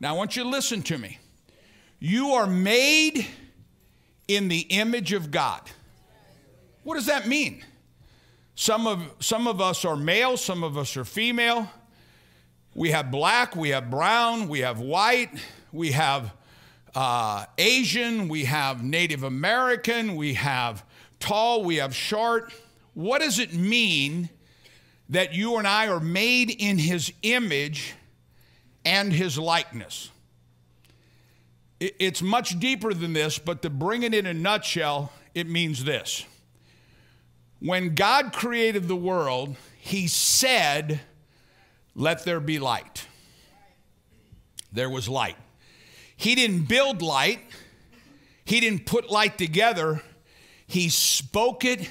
Now, I want you to listen to me. You are made in the image of God. What does that mean? Some of, some of us are male, some of us are female. We have black, we have brown, we have white, we have uh, Asian, we have Native American, we have tall, we have short. What does it mean that you and I are made in His image and his likeness. It's much deeper than this, but to bring it in a nutshell, it means this. When God created the world, he said, Let there be light. There was light. He didn't build light, he didn't put light together, he spoke it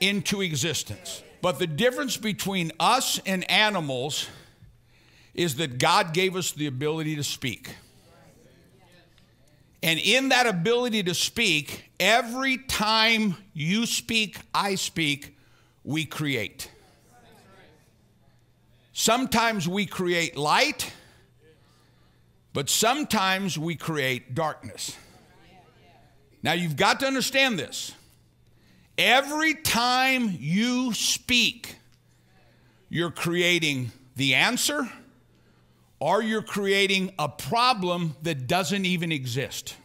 into existence. But the difference between us and animals is that God gave us the ability to speak. And in that ability to speak, every time you speak, I speak, we create. Sometimes we create light, but sometimes we create darkness. Now you've got to understand this. Every time you speak, you're creating the answer or you're creating a problem that doesn't even exist.